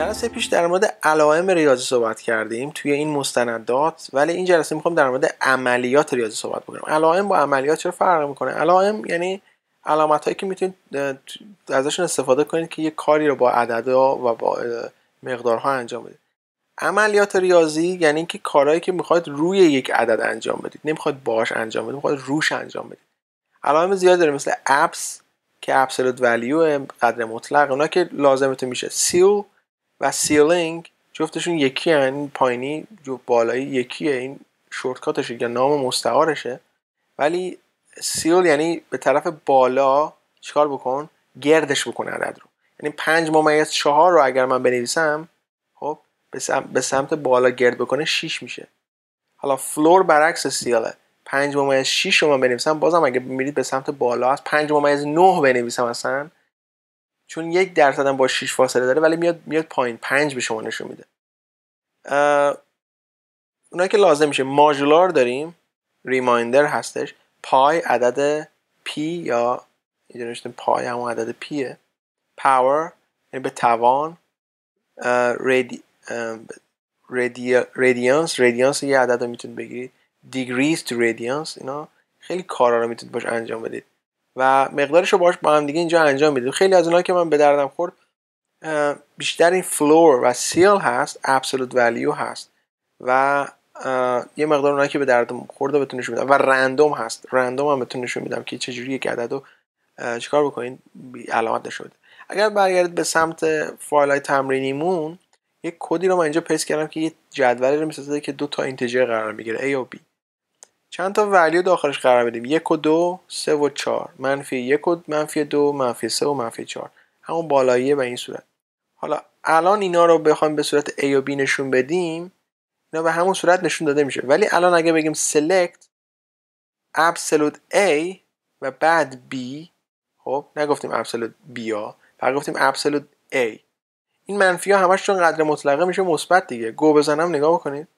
جلسه پیش در مورد علائم ریاضی صحبت کردیم توی این مستندات ولی این جلسه میخوام در مورد عملیات ریاضی صحبت بکنم علائم با عملیات چرا فرق میکنه علائم یعنی علامت هایی که میتونید ازشون استفاده کنید که یه کاری رو با عددا و با مقدارها انجام بدید عملیات ریاضی یعنی اینکه کارهایی که میخواید روی یک عدد انجام بدید نمیخواید باهاش انجام بدید میخواید روش انجام بدید علائم زیاد داره مثل ابس که ابسولوت ولیو قدر مطلق اونا که لازمتون میشه سیو و سیلینگ جفتشون یکی هن. یعنی این پایینی بالایی یکیه این شورتکاتشه یا نام مستعارشه ولی سیل یعنی به طرف بالا چیکار بکن گردش بکنه عدد رو یعنی پنج ممیز چهار رو اگر من بنویسم خب به سمت بالا گرد بکنه 6 میشه حالا فلور برعکس سیله پنج ممیز شیش رو من بنویسم بازم اگه میرید به سمت بالا از پنج ممیز نه بنویسم اصلا چون یک هم با 6 فاصله داره ولی میاد میاد پایین 5 به شما نشون میده اونایی که لازم میشه ماژولار داریم ریمایندر هستش پای عدد پی یا اینجا پای هم عدد پیه پاور یعنی به توان رادیانس ریدیانس ریدیانس یه عدد رو میتونید بگیرید دیگریز تو ریدیانس اینا خیلی کارا رو میتونید باش انجام بدید و مقدارش رو باش با هم دیگه اینجا انجام میدیم خیلی از اونها که من به دردم خورد بیشتر این فلور و سیل هست ابسولوت ولیو هست و یه مقدار اونایی که به دردم خورده بهتون نشون میدم و رندوم هست رندوم هم بهتون نشون میدم که چجوری یک عدد رو چیکار بکنین علامت نشده اگر برگردید به سمت فایل های تمرینیمون یک کدی رو من اینجا پیس کردم که یه جدولی رو میسازه که دو تا اینتیجر قرار میگیره A و B چند تا ولیو داخلش قرار بدیم یک و دو سه و چهار منفی یک و منفی دو منفی سه و منفی چهار همون بالاییه به این صورت حالا الان اینا رو بخوایم به صورت A و B نشون بدیم اینا به همون صورت نشون داده میشه ولی الان اگه بگیم select absolute A و بعد B خب نگفتیم absolute B ها فقط گفتیم absolute A این منفی ها همشون قدر مطلقه میشه مثبت دیگه گو بزنم نگاه بکنید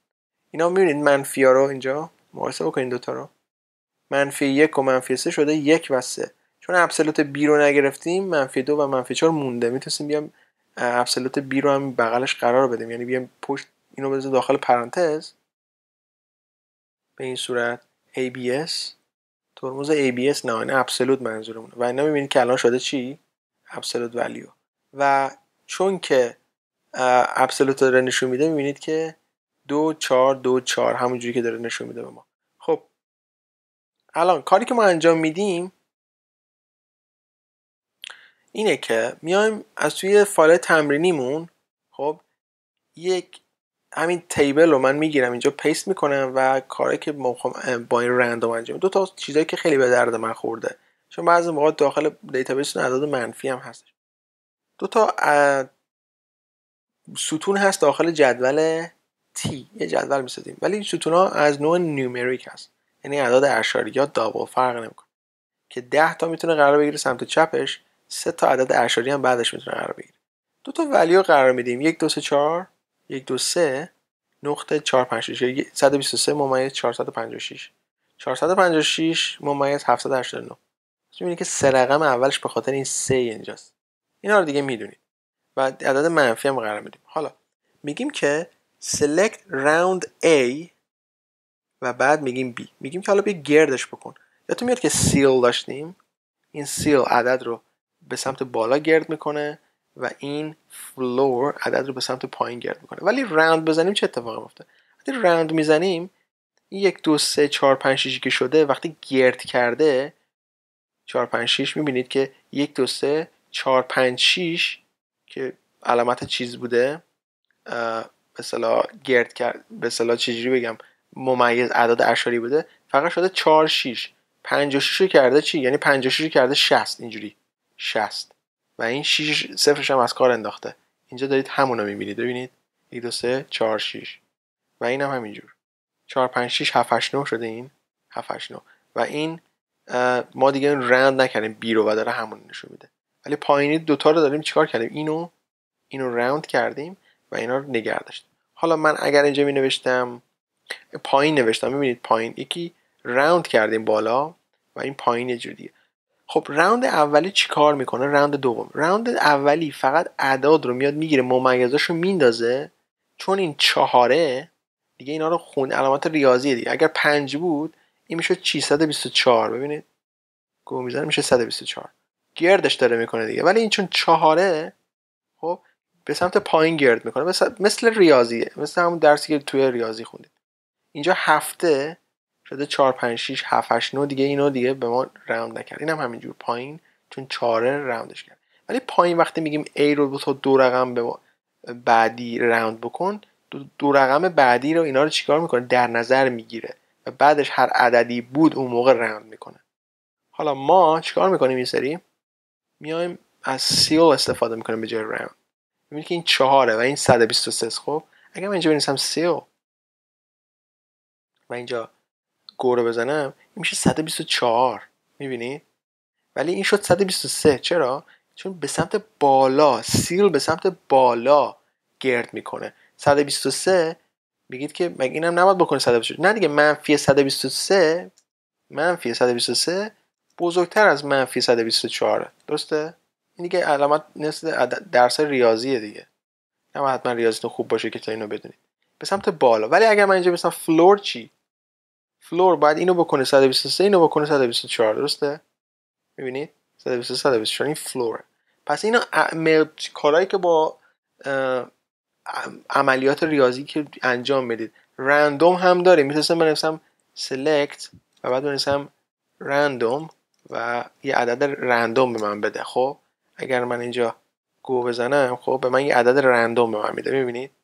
اینا میبینید منفی ها رو اینجا مقایسه بکنین دوتا رو منفی یک و منفی سه شده یک و سه چون ابسلوت بی رو نگرفتیم منفی دو و منفی چهار مونده میتونستیم بیام ابسلوت بی رو هم بغلش قرار بدیم یعنی بیام پشت اینو بذار داخل پرانتز به این صورت ABS ترمز ABS نه این ابسلوت منظورمونه و اینا میبینید که الان شده چی ابسلوت ولیو و چون که ابسلوت رو نشون میده میبینید که دو چهار دو چهار همونجوری که داره نشون میده به ما خب الان کاری که ما انجام میدیم اینه که میایم از توی فایل تمرینیمون خب یک همین تیبل رو من میگیرم اینجا پیست میکنم و کاری که با این رندوم انجام دو تا چیزایی که خیلی به درد من خورده چون بعضی موقع داخل دیتابیس اعداد منفی هم هستش دو تا ستون هست داخل جدول تی یه جدول میسازیم ولی این ستون از نوع نیومریک هست یعنی اعداد یا دابل فرق نمی‌کنه که 10 تا میتونه قرار بگیره سمت چپش سه تا عدد اعشاری هم بعدش میتونه قرار بگیره دو تا ولیو قرار میدیم یک دو سه چهار یک دو سه نقطه 456 123 ممیز 456 456 ممیز 789 که سه رقم اولش به خاطر این سه اینجاست اینا رو دیگه میدونید و عدد منفی هم قرار میدیم حالا میگیم که select round A و بعد میگیم B میگیم که حالا بیا گردش بکن تو میاد که سیل داشتیم این سیل عدد رو به سمت بالا گرد میکنه و این فلور عدد رو به سمت پایین گرد میکنه ولی راوند بزنیم چه اتفاقی میفته وقتی راوند میزنیم این یک دو سه چهار پنج شیشی که شده وقتی گرد کرده چهار پنج شیش میبینید که یک دو سه چهار پنج شیش که علامت چیز بوده به گرد کرد به اصطلاح چجوری بگم ممیز اعداد اشاری بوده فقط شده 4 6 56 رو کرده چی یعنی 56 رو کرده 60 اینجوری 60 و این 6 صفرش هم از کار انداخته اینجا دارید همون رو میبینید ببینید 1 2 3 4 6 و اینم هم همینجور 4 5 6 7 8 9 شده این 7 8 9 و این ما دیگه این رند نکردیم بیرو و داره همون نشون میده ولی پایینی دوتا رو داریم چیکار کردیم اینو اینو راوند کردیم و اینا رو نگه داشت حالا من اگر اینجا می نوشتم پایین نوشتم میبینید پایین یکی راوند کردیم بالا و این پایین یه جور خب راوند اولی چیکار میکنه راوند دوم راوند اولی فقط اعداد رو میاد میگیره ممیزاش رو میندازه چون این چهاره دیگه اینا رو خون علامت ریاضیه دیگه اگر پنج بود این میشه 124 ببینید گو میزنه میشه 124 گردش داره میکنه دیگه ولی این چون چهاره به سمت پایین گرد میکنه مثل, مثل ریاضیه مثل همون درسی که توی ریاضی خوندید اینجا هفته شده 4 5 6 7 8 9 دیگه اینو دیگه به ما راوند نکرد اینم هم همینجور پایین چون 4 راوندش کرد ولی پایین وقتی میگیم A رو تو دو رقم به بعدی راوند بکن دو, دو رقم بعدی رو اینا رو چیکار میکنه در نظر میگیره و بعدش هر عددی بود اون موقع راوند میکنه حالا ما چیکار میکنیم این سری میایم از سیل استفاده میکنیم به جای راوند میبینید که این چهاره و این 123 خب اگر من اینجا بنویسم سه و اینجا گو رو بزنم این میشه 124 میبینید؟ ولی این شد 123 چرا چون به سمت بالا سیل به سمت بالا گرد میکنه 123 بگید که مگه اینم نباید بکنه 123 نه دیگه منفی 123 منفی 123 بزرگتر از منفی 124 درسته این دیگه علامت مثل درس ریاضیه دیگه نه حتما ریاضیتون خوب باشه که تا اینو بدونید به سمت بالا ولی اگر من اینجا بسم فلور چی فلور باید اینو بکنه 123 اینو بکنه 124 درسته میبینید 123 124 این فلور پس اینا کارهایی که با عملیات ریاضی که انجام بدید رندوم هم داره میتونستم بنویسم سلکت و بعد بنویسم رندوم و یه عدد رندوم به من بده خب اگر من اینجا گو بزنم خب به من یه عدد رندوم به من میده میبینید